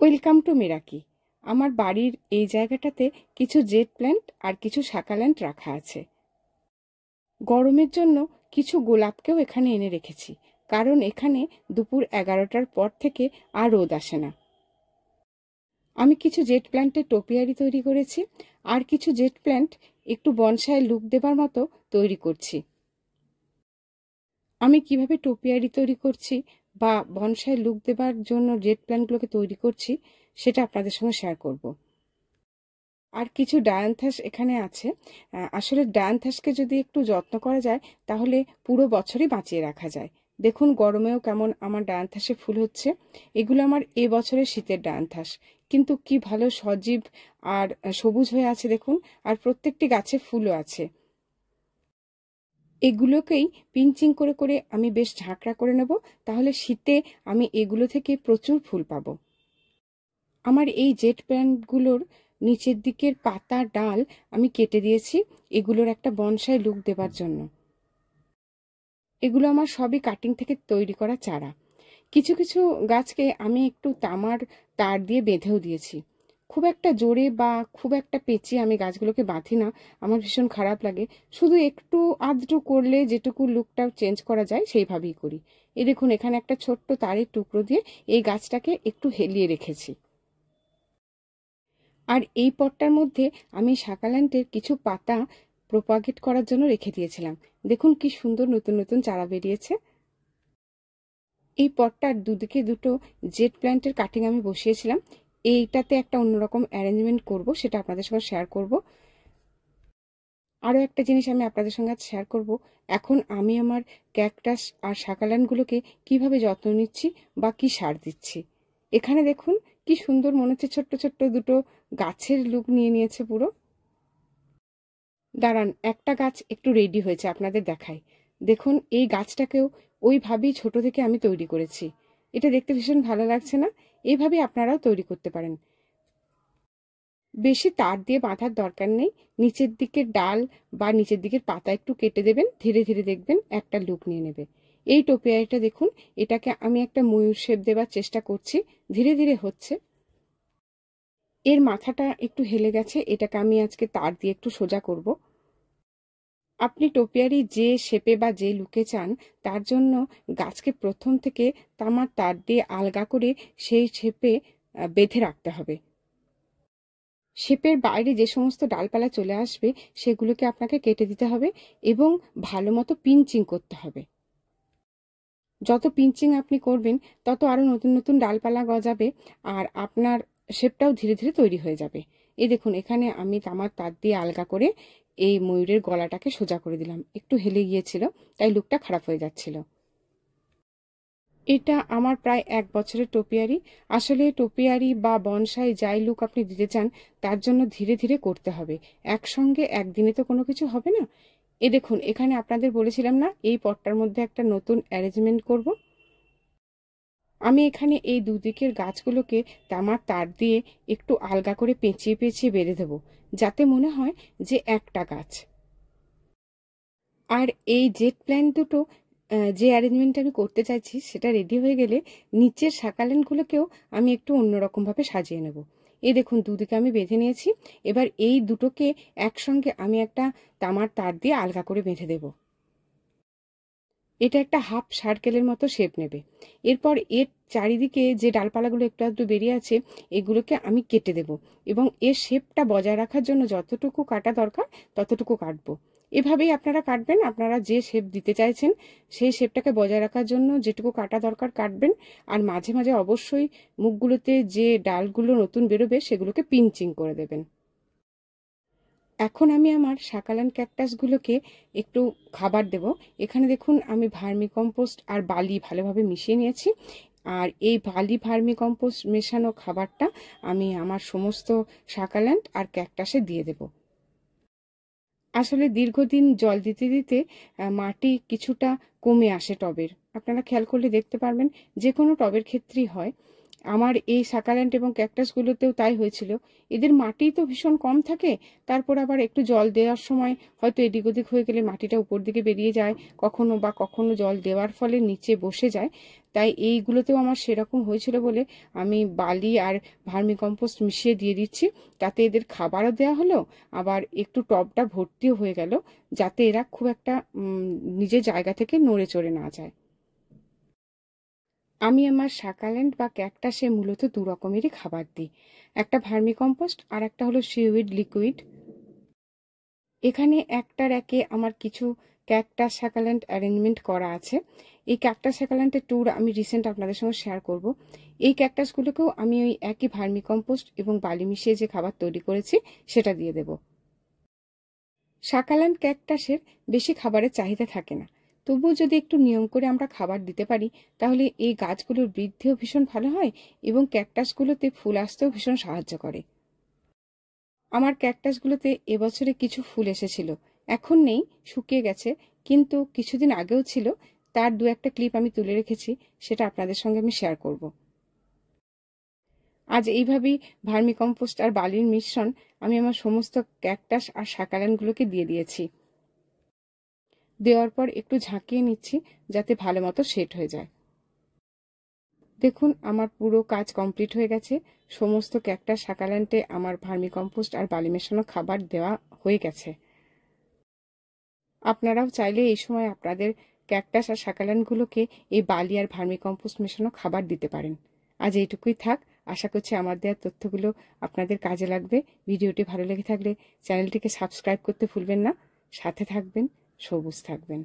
welcome to মিরাকি আমার বাড়ির এই জায়গাটাতে কিছু জেট প্ল্যান্ট আর কিছু শাকাল্যান্ট রাখা আছে গরমের জন্য কিছু গোলাপকেও এখানে এনে রেখেছি কারণ এখানে দুপুর এগারোটার পর থেকে আর রোদ আসে না আমি কিছু জেট প্ল্যান্টের টোপিয়ারি তৈরি করেছি আর কিছু জেট প্ল্যান্ট একটু বনসায় লুক দেবার মতো তৈরি করছি আমি কিভাবে টোপিয়ারি তৈরি করছি বা বনসাই লুক দেবার জন্য রেড প্ল্যান্টগুলোকে তৈরি করছি সেটা আপনাদের সঙ্গে শেয়ার করব আর কিছু ডায়ান্থাস এখানে আছে আসলে ডায়ান্থাসকে যদি একটু যত্ন করা যায় তাহলে পুরো বছরই বাঁচিয়ে রাখা যায় দেখুন গরমেও কেমন আমার ডায়ান্থাসে ফুল হচ্ছে এগুলো আমার এ বছরের শীতের ডায়ান্থাস কিন্তু কি ভালো সজীব আর সবুজ হয়ে আছে দেখুন আর প্রত্যেকটি গাছে ফুলও আছে এগুলোকেই পিঞ্চিং করে করে আমি বেশ ঝাঁকড়া করে নেব তাহলে শীতে আমি এগুলো থেকে প্রচুর ফুল পাব আমার এই জেট প্যান্টগুলোর নিচের দিকের পাতা ডাল আমি কেটে দিয়েছি এগুলোর একটা বনসায় লুক দেবার জন্য এগুলো আমার সবই কাটিং থেকে তৈরি করা চারা কিছু কিছু গাছকে আমি একটু তামার তার দিয়ে বেঁধেও দিয়েছি খুব একটা জোরে বা খুব একটা পেঁচে আমি গাছগুলোকে বাঁধি না আমার ভীষণ খারাপ লাগে শুধু একটু আধটু করলে যেটুকু লুকটা চেঞ্জ করা যায় সেইভাবেই করি এ দেখুন এখানে একটা ছোট্ট তারের টুকরো দিয়ে এই গাছটাকে একটু হেলিয়ে রেখেছি আর এই পটটার মধ্যে আমি শাকাল্যান্ডের কিছু পাতা প্রোপাগেট করার জন্য রেখে দিয়েছিলাম দেখুন কি সুন্দর নতুন নতুন চারা বেরিয়েছে এই পটটার দুদিকে দুটো জেট প্ল্যান্টের কাটিং আমি বসিয়েছিলাম এইটাতে একটা অন্যরকম অ্যারেঞ্জমেন্ট করব সেটা আপনাদের সঙ্গে শেয়ার করব আরও একটা জিনিস আমি আপনাদের সঙ্গে শেয়ার করব এখন আমি আমার ক্যাকটাস আর শাকালানগুলোকে কিভাবে যত্ন নিচ্ছি বা কি সার দিচ্ছি এখানে দেখুন কি সুন্দর মনে হচ্ছে ছোট্ট ছোট্ট দুটো গাছের লুক নিয়ে নিয়েছে পুরো দাঁড়ান একটা গাছ একটু রেডি হয়েছে আপনাদের দেখায় দেখুন এই গাছটাকেও ওইভাবেই ছোট থেকে আমি তৈরি করেছি এটা দেখতে ভীষণ ভালো লাগছে না এভাবে আপনারাও তৈরি করতে পারেন বেশি তার দিয়ে বাঁধার দরকার নেই নিচের দিকের ডাল বা নিচের দিকের পাতা একটু কেটে দেবেন ধীরে ধীরে দেখবেন একটা লুক নিয়ে নেবে এই টোপিয়াটা দেখুন এটাকে আমি একটা ময়ূর শেপ দেবার চেষ্টা করছি ধীরে ধীরে হচ্ছে এর মাথাটা একটু হেলে গেছে এটাকে আমি আজকে তার দিয়ে একটু সোজা করবো আপনি টোপিয়ারি যে শেপে বা যে লুকে চান তার জন্য গাছকে প্রথম থেকে তামার তার দিয়ে আলগা করে সেই শেপে বেঁধে রাখতে হবে শেপের বাইরে যে সমস্ত ডালপালা চলে আসবে সেগুলোকে আপনাকে কেটে দিতে হবে এবং ভালো মতো পিঞ্চিং করতে হবে যত পিঞ্চিং আপনি করবেন তত আরও নতুন নতুন ডালপালা গজাবে আর আপনার শেপটাও ধীরে ধীরে তৈরি হয়ে যাবে এ দেখুন এখানে আমি তামার তার দিয়ে আলগা করে এই ময়ূরের গলাটাকে সোজা করে দিলাম একটু হেলে গিয়েছিল তাই লুকটা খারাপ হয়ে যাচ্ছিল এটা আমার প্রায় এক বছরের টোপিয়ারি আসলে টোপিয়ারি বা বনসাই যাই লুক আপনি দিতে চান তার জন্য ধীরে ধীরে করতে হবে একসঙ্গে একদিনে তো কোনো কিছু হবে না এ দেখুন এখানে আপনাদের বলেছিলাম না এই পটটার মধ্যে একটা নতুন অ্যারেঞ্জমেন্ট করবো আমি এখানে এই দুদিকের গাছগুলোকে তামার তার দিয়ে একটু আলগা করে পেঁচিয়ে পেঁচিয়ে বেঁধে দেবো যাতে মনে হয় যে একটা গাছ আর এই জেট প্ল্যান দুটো যে অ্যারেঞ্জমেন্ট আমি করতে চাইছি সেটা রেডি হয়ে গেলে নিচের শাকালেনগুলোকেও আমি একটু অন্যরকমভাবে সাজিয়ে নেব এ দেখুন দুদিকে আমি বেঁধে নিয়েছি এবার এই দুটোকে একসঙ্গে আমি একটা তামার তার দিয়ে আলগা করে বেঁধে দেবো এটা একটা হাফ সার্কেলের মতো শেপ নেবে এরপর এর চারিদিকে যে ডালপালাগুলো একটু আধটু বেরিয়ে আছে এগুলোকে আমি কেটে দেব এবং এর শেপটা বজায় রাখার জন্য যতটুকু কাটা দরকার ততটুকু কাটবো এভাবেই আপনারা কাটবেন আপনারা যে শেপ দিতে চাইছেন সেই শেপটাকে বজায় রাখার জন্য যেটুকু কাটা দরকার কাটবেন আর মাঝে মাঝে অবশ্যই মুখগুলোতে যে ডালগুলো নতুন বেরোবে সেগুলোকে পিঞ্চিং করে দেবেন এখন আমি আমার শাকালান ক্যাকটাসগুলোকে একটু খাবার দেব এখানে দেখুন আমি ভার্মি কম্পোস্ট আর বালি ভালোভাবে মিশিয়ে নিয়েছি আর এই বালি ভার্মি কম্পোস্ট মেশানো খাবারটা আমি আমার সমস্ত শাকাল্যান্ড আর ক্যাকটাসে দিয়ে দেব আসলে দীর্ঘদিন জল দিতে দিতে মাটি কিছুটা কমে আসে টবের আপনারা খেয়াল করলে দেখতে পারবেন যে কোনো টবের ক্ষেত্রেই হয় আমার এই সাকাল্যান্ড এবং ক্যাকটাসগুলোতেও তাই হয়েছিল এদের মাটি তো ভীষণ কম থাকে তারপর আবার একটু জল দেওয়ার সময় হয়তো এদিক ওদিক হয়ে গেলে মাটিটা উপর দিকে বেরিয়ে যায় কখনো বা কখনো জল দেওয়ার ফলে নিচে বসে যায় তাই এইগুলোতেও আমার সেরকম হয়েছিল বলে আমি বালি আর ভার্মিকম্পোস্ট মিশিয়ে দিয়ে দিচ্ছি তাতে এদের খাবারও দেওয়া হলো আবার একটু টবটা ভর্তিও হয়ে গেল যাতে এরা খুব একটা নিজের জায়গা থেকে নড়ে চড়ে না যায় আমি আমার শাকাল্যান্ড বা ক্যাকটাসে মূলত দু রকমেরই খাবার দিই একটা ভার্মি কম্পোস্ট আর একটা হলো সিউইড লিকুইড এখানে একটার একে আমার কিছু ক্যাকটাস শাকাল্যান্ড অ্যারেঞ্জমেন্ট করা আছে এই ক্যাকটাস শাকাল্যান্ডের ট্যুর আমি রিসেন্ট আপনাদের সঙ্গে শেয়ার করব এই ক্যাকটাসগুলোকেও আমি ওই একই ভার্মি কম্পোস্ট এবং বালি মিশিয়ে যে খাবার তৈরি করেছি সেটা দিয়ে দেব শাকাল্যান্ড ক্যাকটাসের বেশি খাবারের চাহিদা থাকে না তবুও যদি একটু নিয়ম করে আমরা খাবার দিতে পারি তাহলে এই গাছগুলোর বৃদ্ধিও ভীষণ ভালো হয় এবং ক্যাকটাসগুলোতে ফুল আসতেও ভীষণ সাহায্য করে আমার ক্যাকটাসগুলোতে এবছরে কিছু ফুল এসেছিল এখন নেই শুকিয়ে গেছে কিন্তু কিছুদিন আগেও ছিল তার দু একটা ক্লিপ আমি তুলে রেখেছি সেটা আপনাদের সঙ্গে আমি শেয়ার করব আজ এইভাবেই ভার্মিকম্পোস্ট আর বালির মিশ্রণ আমি আমার সমস্ত ক্যাকটাস আর শাকালানগুলোকে দিয়ে দিয়েছি দেওয়ার পর একটু ঝাঁকিয়ে নিচ্ছি যাতে ভালো মতো সেট হয়ে যায় দেখুন আমার পুরো কাজ কমপ্লিট হয়ে গেছে সমস্ত ক্যাকটা শাকাল্যান্ডে আমার ভার্মি কম্পোস্ট আর বালি মেশানো খাবার দেওয়া হয়ে গেছে আপনারাও চাইলে এই সময় আপনাদের ক্যাকটাস আর শাকাল্যান্ডগুলোকে এই বালি আর ভার্মি কম্পোস্ট মেশানো খাবার দিতে পারেন আজ এইটুকুই থাক আশা করছি আমার দেওয়ার তথ্যগুলো আপনাদের কাজে লাগবে ভিডিওটি ভালো লেগে থাকলে চ্যানেলটিকে সাবস্ক্রাইব করতে ভুলবেন না সাথে থাকবেন সবুজ থাকবেন